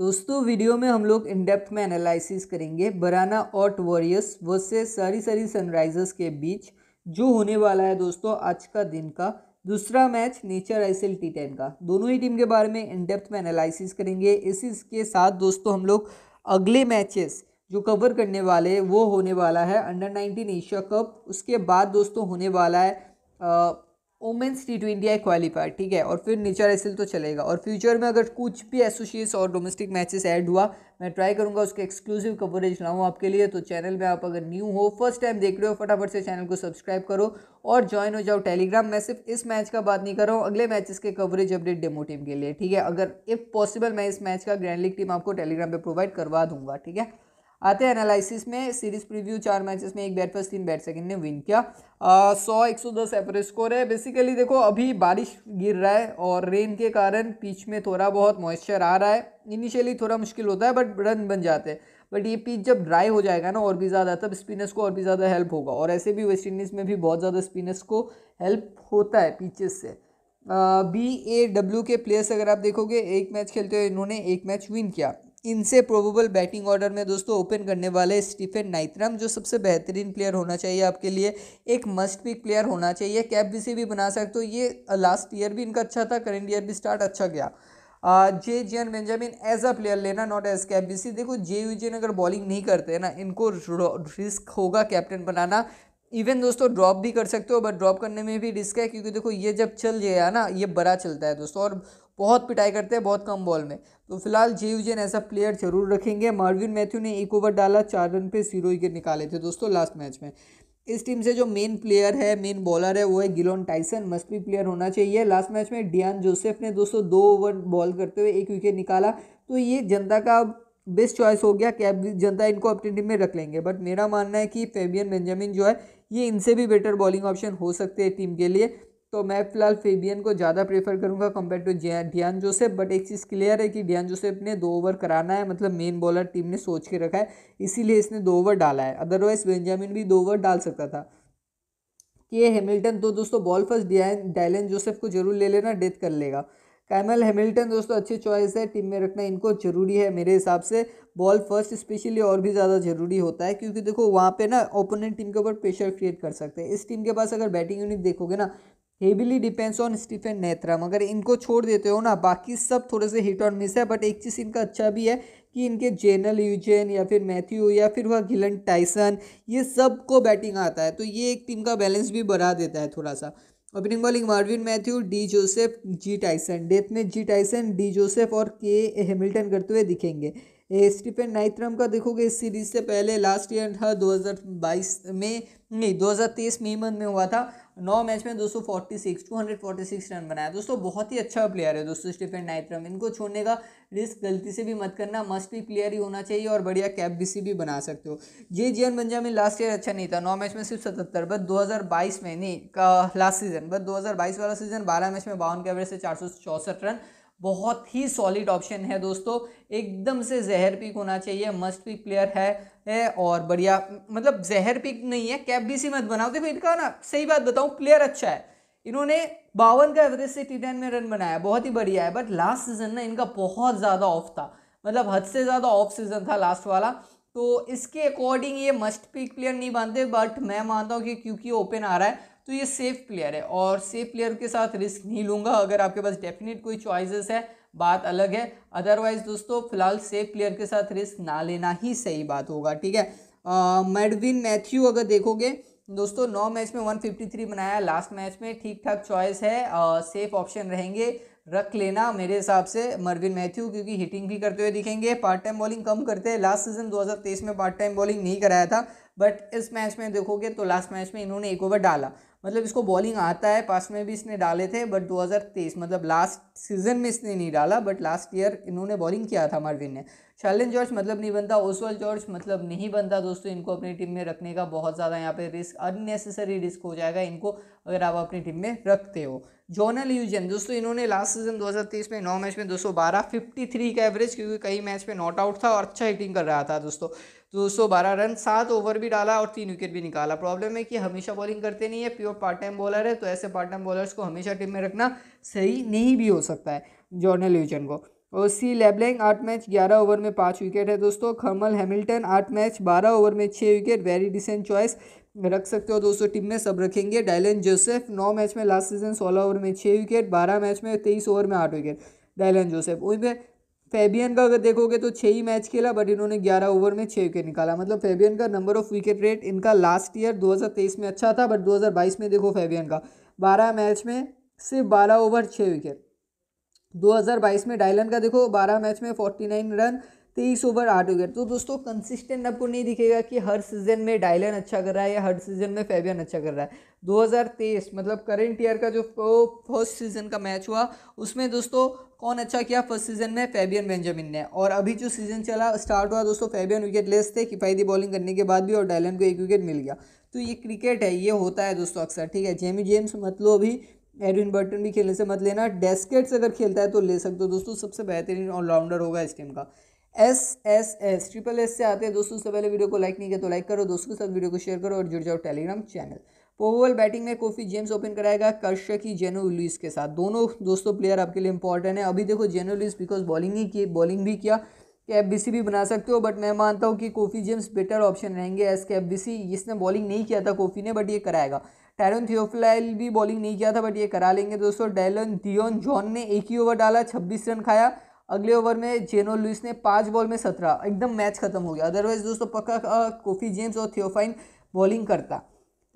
दोस्तों वीडियो में हम लोग इन डेप्थ में एनालिसिस करेंगे बराना ऑट वॉरियर्स वर्सेस सारी सारी सनराइजर्स के बीच जो होने वाला है दोस्तों आज का दिन का दूसरा match nature I T ten का दोनों ही टीम के बारे में इन डेप्थ में एनालिसिस करेंगे इसी के साथ दोस्तों हम लोग अगले मैचेस जो कवर करने वाले वो होने वाला है अंडर नाइनटीन एशिया कप उसके बाद दोस्तों होने वाला है आ, women's T twenty I qualifier ठीक है और फिर नीचा एस तो चलेगा और फ्यूचर में अगर कुछ भी एसोसिएट्स और डोमेस्टिक मैचेस ऐड हुआ मैं ट्राई करूँगा उसके एक्सक्लूसिव कवरेज लाऊँ आपके लिए तो चैनल में आप अगर न्यू हो फर्स्ट टाइम देख रहे हो फटाफट से चैनल को सब्सक्राइब करो और ज्वाइन हो जाओ टेलीग्राम मैं सिर्फ इस मैच का बात नहीं कर रहा हूँ अगले मैचेस के कवरेज अपडेट डेमो टीम के लिए ठीक है अगर इफ़ पॉसिबल मैं इस मैच का ग्रैंड लीग टीम आपको टेलीग्राम पर प्रोवाइड करवा दूंगा ठीक है आते हैं एनालिसिस में सीरीज प्रीव्यू चार मैचेस में एक बैट फर्स्ट तीन बैट सेकंड ने विन किया आ, सौ एक सौ दस एवरेज स्कोर है बेसिकली देखो अभी बारिश गिर रहा है और रेन के कारण पिच में थोड़ा बहुत मॉइस्चर आ रहा है इनिशियली थोड़ा मुश्किल होता है बट रन बन जाते हैं बट ये पिच जब ड्राई हो जाएगा ना और भी ज़्यादा तब स्पिनर्स को और भी ज़्यादा हेल्प होगा और ऐसे भी वेस्ट इंडीज़ में भी बहुत ज़्यादा स्पिनर्स को हेल्प होता है पिचेस से बी ए डब्ल्यू के प्लेयर्स अगर आप देखोगे एक मैच खेलते हुए इन्होंने एक मैच विन किया इनसे प्रोबेबल बैटिंग ऑर्डर में दोस्तों ओपन करने वाले स्टीफन नाइथराम जो सबसे बेहतरीन प्लेयर होना चाहिए आपके लिए एक मस्ट पिक प्लेयर होना चाहिए कैप भी से भी बना सकते हो ये लास्ट ईयर भी इनका अच्छा था करेंट ईयर भी स्टार्ट अच्छा गया J J N Benjamin as a player लेना नॉट एज कैप सी देखो जे यू एन अगर बॉलिंग नहीं करते ना इनको रिस्क होगा कैप्टन बनाना इवन दोस्तों ड्रॉप भी कर सकते हो बट ड्रॉप करने में भी रिस्क है क्योंकि देखो ये जब चल गया ना ये बड़ा चलता है दोस्तों और बहुत पिटाई करते हैं बहुत कम बॉल में तो फिलहाल जे जैन ऐसा प्लेयर जरूर रखेंगे मार्विन मैथ्यू ने एक ओवर डाला चार रन पे जीरो विकेट निकाले थे दोस्तों लास्ट मैच में इस टीम से जो मेन प्लेयर है मेन बॉलर है वो है गिलोन टाइसन मस्ट भी प्लेयर होना चाहिए लास्ट मैच में डियान जोसेफ ने दोस्तों दो ओवर बॉल करते हुए एक विकेट निकाला तो ये जनता का बेस्ट चॉइस हो गया कि जनता इनको अपनी टीम में रख लेंगे बट मेरा मानना है कि फेबियन बेंजामिन जो है ये इनसे भी बेटर बॉलिंग ऑप्शन हो सकते हैं टीम के लिए तो मैं फिलहाल फेबियन को ज़्यादा प्रेफर करूँगा compare to Dian Joseph but एक चीज़ क्लियर है कि डियान जोसेफ ने दो ओवर कराना है मतलब मेन बॉलर टीम ने सोच के रखा है इसीलिए इसने दो ओवर डाला है अदरवाइज बेंजामिन भी दो ओवर डाल सकता था के हेमिल्टन तो दोस्तों ball first Dian Dylan Joseph को जरूर ले लेना डेथ कर लेगा कैमल हेमिल्टन दोस्तों अच्छी चॉइस है टीम में रखना इनको ज़रूरी है मेरे हिसाब से बॉल फर्स्ट स्पेशली और भी ज़्यादा ज़रूरी होता है क्योंकि देखो वहाँ पे ना ओपोनेंट टीम के ऊपर प्रेशर क्रिएट कर सकते हैं इस टीम के पास अगर बैटिंग यूनिट देखोगे ना heavily depends on Stephen Netram अगर इनको छोड़ देते हो ना बाकी सब थोड़े से हिट और मिस है बट एक चीज़ इनका अच्छा भी है कि इनके जेनल यूजेन या फिर मैथ्यू या फिर वह गिलन टाइसन ये सब को बैटिंग आता है तो ये एक टीम का बैलेंस भी बढ़ा देता है थोड़ा सा opening bowling Marvin Matthew D Joseph G Tyson death में जी टाइसन डी जोसेफ और के हेमिल्टन करते हुए दिखेंगे स्टीफन नाइथ्रम का देखोगे इस सीरीज से पहले लास्ट ईयर था 2022 में नहीं 2023 मई मंथ में हुआ था नौ मैच में 246 246 रन बनाया दोस्तों बहुत ही अच्छा प्लेयर है दोस्तों स्टीफन नाइथ्रम इनको छोड़ने का रिस्क गलती से भी मत करना मस्ट भी प्लेयर ही होना चाहिए और बढ़िया कैप बीसी भी बना सकते हो ये एन में लास्ट ईयर अच्छा नहीं था नौ मैच में सिर्फ सतहत्तर बट 2022 में नहीं का लास्ट सीजन बट 2022 वाला सीजन 12 मैच में बावन के एवरेज से चार रन बहुत ही सॉलिड ऑप्शन है दोस्तों एकदम से जहर पिक होना चाहिए मस्ट पिक प्लेयर है, है और बढ़िया मतलब जहर पिक नहीं है कैप भी सी मत बनाओ देखो इनका ना सही बात बताऊँ प्लेयर अच्छा है इन्होंने बावन का एवरेज से टी टेन में रन बनाया बहुत ही बढ़िया है बट लास्ट सीजन ना इनका बहुत ज़्यादा ऑफ था मतलब हद से ज़्यादा ऑफ सीजन था लास्ट वाला तो इसके अकॉर्डिंग ये मस्ट पिक प्लेयर नहीं बनते बट मैं मानता हूँ कि क्योंकि ओपन आ रहा है तो ये सेफ प्लेयर है और सेफ प्लेयर के साथ रिस्क नहीं लूँगा अगर आपके पास डेफिनेट कोई चॉइसेस है बात अलग है अदरवाइज दोस्तों फिलहाल सेफ प्लेयर के साथ रिस्क ना लेना ही सही बात होगा ठीक है मेडविन मैथ्यू अगर देखोगे दोस्तों नौ मैच में 153 बनाया लास्ट मैच में ठीक ठाक चॉइस है आ, सेफ ऑप्शन रहेंगे रख लेना मेरे हिसाब से मरविन मैथ्यू क्योंकि हिटिंग भी करते हुए दिखेंगे पार्ट टाइम बॉलिंग कम करते हैं लास्ट सीजन 2023 में पार्ट टाइम बॉलिंग नहीं कराया था बट इस मैच में देखोगे तो लास्ट मैच में इन्होंने एक ओवर डाला मतलब इसको बॉलिंग आता है पास में भी इसने डाले थे बट 2023 मतलब लास्ट सीजन में इसने नहीं डाला बट लास्ट ईयर इन्होंने बॉलिंग किया था मार्विन ने शालिन जॉर्ज मतलब नहीं बनता ओसवाल जॉर्ज मतलब नहीं बनता दोस्तों इनको अपनी टीम में रखने का बहुत ज़्यादा यहाँ पे रिस्क अननेसेसरी रिस्क हो जाएगा इनको अगर आप अपनी टीम में रखते हो जोनल यूजन दोस्तों इन्होंने लास्ट सीजन 2023 में नौ मैच में 212 सौ का एवरेज क्योंकि कई मैच में नॉट आउट था और अच्छा हिटिंग कर रहा था दोस्तों दो रन सात ओवर भी डाला और तीन विकेट भी निकाला प्रॉब्लम है कि हमेशा बॉलिंग करते नहीं है प्योर जो पार्ट टाइम बॉलर है तो ऐसे पार्ट टाइम बॉलर्स को हमेशा टीम में रखना सही नहीं भी हो सकता है जॉर्नल ल्यूचन को और सी लेबलिंग आठ मैच ग्यारह ओवर में पाँच विकेट है दोस्तों खमल हैमिल्टन आठ मैच बारह ओवर में छः विकेट वेरी डिसेंट चॉइस रख सकते हो दोस्तों टीम में सब रखेंगे डायलन जोसेफ नौ मैच में लास्ट सीजन सोलह ओवर में छः विकेट बारह मैच में तेईस ओवर में आठ विकेट डायलन जोसेफ वहीं पर फेबियन का अगर देखोगे तो छः ही मैच खेला बट इन्होंने ग्यारह ओवर में छः विकेट निकाला मतलब फेबियन का नंबर ऑफ विकेट रेट इनका लास्ट ईयर 2023 में अच्छा था बट 2022 में देखो फेबियन का 12 मैच में सिर्फ 12 ओवर छः विकेट 2022 में डायलन का देखो 12 मैच में 49 रन तेईस ओवर आठ हो गया तो दोस्तों कंसिस्टेंट आपको नहीं दिखेगा कि हर सीज़न में डायलन अच्छा कर रहा है या हर सीज़न में फेबियन अच्छा कर रहा है 2023 मतलब करेंट ईयर का जो फर्स्ट सीज़न का मैच हुआ उसमें दोस्तों कौन अच्छा किया फर्स्ट सीजन में फेबियन बेंजामिन ने और अभी जो सीजन चला स्टार्ट हुआ दोस्तों फेबियन विकेट लेस थे किफायती बॉलिंग करने के बाद भी और डायलन को एक विकेट मिल गया तो ये क्रिकेट है ये होता है दोस्तों अक्सर ठीक है जेमी जेम्स मतलब अभी एडविन बर्टन भी खेलने से मत लेना डेस्केट्स अगर खेलता है तो ले सकते हो दोस्तों सबसे बेहतरीन ऑलराउंडर होगा इस टीम का S S S triple S से आते हैं दोस्तों से पहले वीडियो को लाइक नहीं किया तो लाइक करो दोस्तों के साथ वीडियो को शेयर करो और जुड़ जाओ टेलीग्राम चैनल ओवरऑल बैटिंग में कोफी जेम्स ओपन कराएगा ही जेनो लुइस के साथ दोनों दोस्तों प्लेयर आपके लिए इंपॉर्टेंट है अभी देखो जेनो लुइस बिकॉज बॉलिंग ही की बॉलिंग भी किया कैप बी भी बना सकते हो बट मैं मानता हूँ कि कोफी जेम्स बेटर ऑप्शन रहेंगे एस कैप बी इसने बॉलिंग नहीं किया था कोफी ने बट ये कराएगा टैरन थियोफिलाइल भी बॉलिंग नहीं किया था बट ये करा लेंगे दोस्तों डैलन थियोन जॉन ने एक ही ओवर डाला छब्बीस रन खाया अगले ओवर में जेनो लुइस ने पाँच बॉल में सत्रह एकदम मैच खत्म हो गया अदरवाइज दोस्तों पक्का कोफी जेम्स और थियोफाइन बॉलिंग करता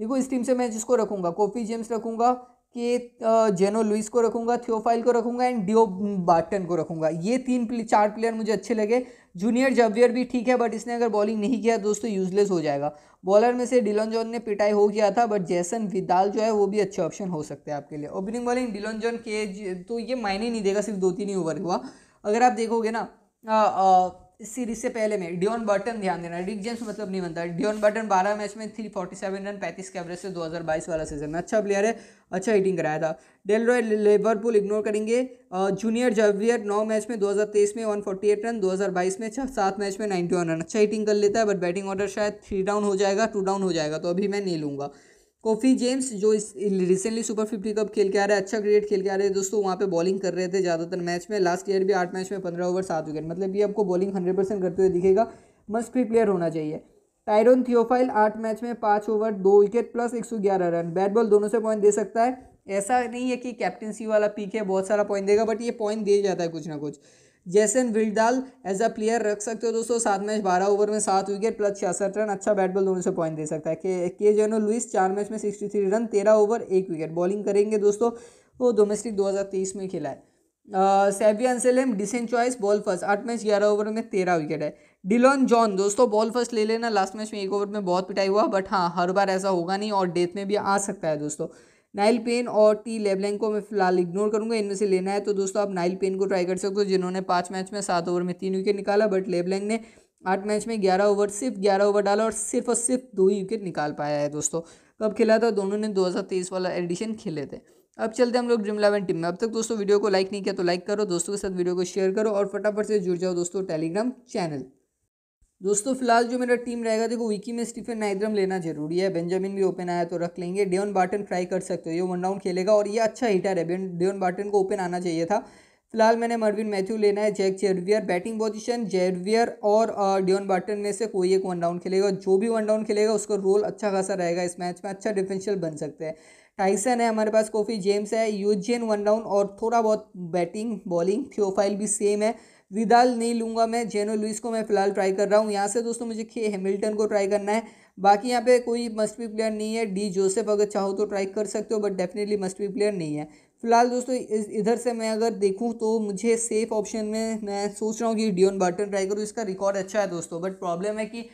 देखो इस टीम से मैं जिसको रखूँगा कोफी जेम्स रखूँगा के जेनो लुइस को रखूँगा थियोफाइल को रखूँगा एंड डियो बार्टन को रखूँगा ये तीन चार प्लेयर मुझे अच्छे लगे जूनियर जवियर भी ठीक है बट इसने अगर बॉलिंग नहीं किया दोस्तों यूजलेस हो जाएगा बॉलर में से डिलन जॉन ने पिटाई हो गया था बट जैसन विदाल जो है वो भी अच्छे ऑप्शन हो सकते हैं आपके लिए ओपनिंग बॉलिंग डिलन जॉन के तो ये मायने नहीं देगा सिर्फ दो तीन ही ओवर हुआ अगर आप देखोगे ना इस सीरीज से पहले में डियोन बर्टन ध्यान देना रिक जेम्स मतलब नहीं बनता डियोन बर्टन बारह मैच में थ्री फोर्टी सेवन रन पैंतीस के एवरेज से दो हज़ार बाईस वाला सीजन में अच्छा प्लेयर है अच्छा हिटिंग कराया था डेल रॉय लिवरपूल इग्नोर करेंगे जूनियर जवियर नौ मैच में दो हज़ार तेईस में वन फोर्टी एट रन दो हज़ार बाईस में अच्छा सात मैच में नाइन्टी वन रन अच्छा हिटिंग कर लेता है बट बैटिंग ऑर्डर शायद थ्री डाउन हो जाएगा टू डाउन हो जाएगा तो अभी मैं नहीं लूँगा कोफी जेम्स जो इस रिसेंटली सुपर फिफ्टी कप खेल के आ रहे हैं अच्छा क्रिकेट खेल के आ रहे हैं दोस्तों वहाँ पे बॉलिंग कर रहे थे ज़्यादातर मैच में लास्ट ईयर भी आठ मैच में पंद्रह ओवर सात विकेट मतलब ये आपको बॉलिंग हंड्रेड परसेंट करते हुए दिखेगा मस्ट भी प्लेयर होना चाहिए टायरोन थियोफाइल आठ मैच में पाँच ओवर दो विकेट प्लस एक सौ ग्यारह रन बैट बॉल दोनों से पॉइंट दे सकता है ऐसा नहीं है कि कैप्टनसी वाला पीक है बहुत सारा पॉइंट देगा बट ये पॉइंट दे जाता है कुछ ना कुछ जैसन विल्डाल एज अ प्लेयर रख सकते हो दोस्तों सात मैच बारह ओवर में सात विकेट प्लस छियासठ रन अच्छा बैट बॉल दोनों से पॉइंट दे सकता है के के जेनो लुइस चार मैच में सिक्सटी थ्री रन तेरह ओवर एक विकेट बॉलिंग करेंगे दोस्तों वो डोमेस्टिक दो हज़ार तेईस में खेला है सेविया Anselm decent choice ball first आठ मैच ग्यारह ओवर में तेरह विकेट है डिलॉन जॉन दोस्तों बॉल फर्स्ट ले लेना लास्ट मैच में एक ओवर में बहुत पिटाई हुआ बट हाँ हर बार ऐसा होगा नहीं और डेथ में भी आ सकता है दोस्तों नाइल पेन और टी लेबलैंग को मैं फिलहाल इग्नोर करूँगा इनमें से लेना है तो दोस्तों आप नाइल पेन को ट्राई कर सकते हो जिन्होंने पाँच मैच में सात ओवर में तीन विकेट निकाला बट लेबलैंग ने आठ मैच में ग्यारह ओवर सिर्फ ग्यारह ओवर डाला और सिर्फ और सिर्फ दो ही विकेट निकाल पाया है दोस्तों कब खेला था दोनों ने 2023 वाला एडिशन खेले थे अब चलते हम लोग ड्रीम इलेवन टीम में अब तक दोस्तों वीडियो को लाइक नहीं किया तो लाइक करो दोस्तों के साथ वीडियो को शेयर करो और फटाफट से जुड़ जाओ दोस्तों टेलीग्राम चैनल दोस्तों फिलहाल जो मेरा टीम रहेगा देखो विकी में स्टीफन नाइद्रम लेना जरूरी है बेंजामिन भी ओपन आया तो रख लेंगे डेवन बार्टन ट्राई कर सकते हो ये वन डाउन खेलेगा और ये अच्छा हीटर है डेवन बार्टन को ओपन आना चाहिए था फिलहाल मैंने मरविन मैथ्यू लेना है Jack Xavier batting position Xavier और डियोन बार्टन में से कोई एक वन डाउन खेलेगा जो भी वन डाउन खेलेगा उसका रोल अच्छा खासा रहेगा इस मैच में अच्छा डिफेंशियल बन सकते हैं टाइसन है हमारे पास कोफी जेम्स है यूजेन वन डाउन और थोड़ा बहुत बैटिंग बॉलिंग थियोफाइल भी सेम है विदाल नहीं लूँगा मैं जेनो लुइस को मैं फिलहाल ट्राई कर रहा हूँ यहाँ से दोस्तों मुझे हेमिल्टन को ट्राई करना है बाकी यहाँ पे कोई मस्ट बी प्लेयर नहीं है डी जोसेफ अगर चाहो तो ट्राई कर सकते हो but definitely must be player नहीं है फिलहाल दोस्तों इधर से मैं अगर देखूँ तो मुझे सेफ ऑप्शन में मैं सोच रहा हूँ कि डियोन बार्टन ट्राई करूँ इसका रिकॉर्ड अच्छा है दोस्तों बट प्रॉब्लम है कि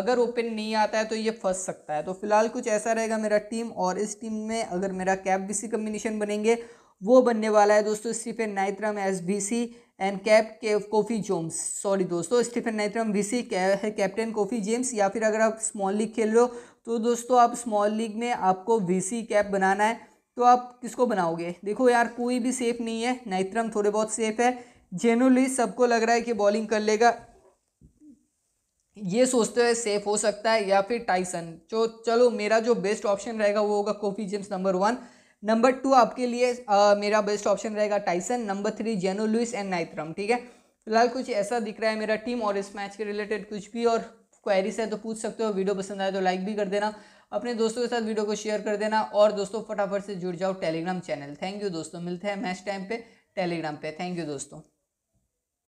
अगर ओपन नहीं आता है तो ये फंस सकता है तो फिलहाल कुछ ऐसा रहेगा मेरा टीम और इस टीम में अगर मेरा कैप सी कम्बिनेशन बनेंगे वो बनने वाला है दोस्तों Stephen Naitram S B C and cap के कोफी जोम्स सॉरी दोस्तों Stephen Naitram V C captain Kofi James या फिर अगर आप स्मॉल लीग खेल रहे हो तो दोस्तों आप स्मॉल लीग में आपको वी सी कैप बनाना है तो आप किसको बनाओगे देखो यार कोई भी सेफ नहीं है नाइत्रम थोड़े बहुत सेफ है जेनुअली सबको लग रहा है कि बॉलिंग कर लेगा ये सोचते हुए सेफ हो सकता है या फिर टाइसन जो तो चलो मेरा जो बेस्ट ऑप्शन रहेगा वो होगा Kofi James number one number two आपके लिए आ, मेरा बेस्ट ऑप्शन रहेगा Tyson number three Geno Lewis and Naitram ठीक है फिलहाल कुछ ऐसा दिख रहा है मेरा टीम और इस मैच के रिलेटेड कुछ भी और क्वेरीज है तो पूछ सकते हो वीडियो पसंद आए तो लाइक भी कर देना अपने दोस्तों के साथ वीडियो को शेयर कर देना और दोस्तों फटाफट से जुड़ जाओ टेलीग्राम चैनल थैंक यू दोस्तों मिलते हैं मैच टाइम पे टेलीग्राम पे थैंक यू दोस्तों